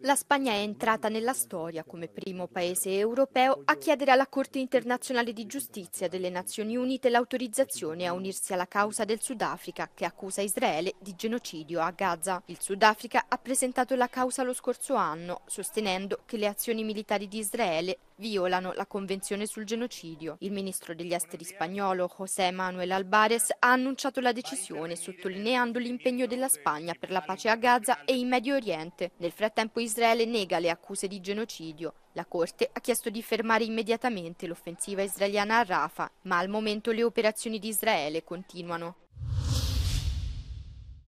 La Spagna è entrata nella storia come primo paese europeo a chiedere alla Corte internazionale di giustizia delle Nazioni Unite l'autorizzazione a unirsi alla causa del Sudafrica che accusa Israele di genocidio a Gaza. Il Sudafrica ha presentato la causa lo scorso anno, sostenendo che le azioni militari di Israele violano la Convenzione sul genocidio. Il ministro degli esteri spagnolo José Manuel Albares ha annunciato la decisione sottolineando l'impegno della Spagna per la pace a Gaza e in Medio Oriente nel frattempo Israele nega le accuse di genocidio. La Corte ha chiesto di fermare immediatamente l'offensiva israeliana a Rafah, ma al momento le operazioni di Israele continuano.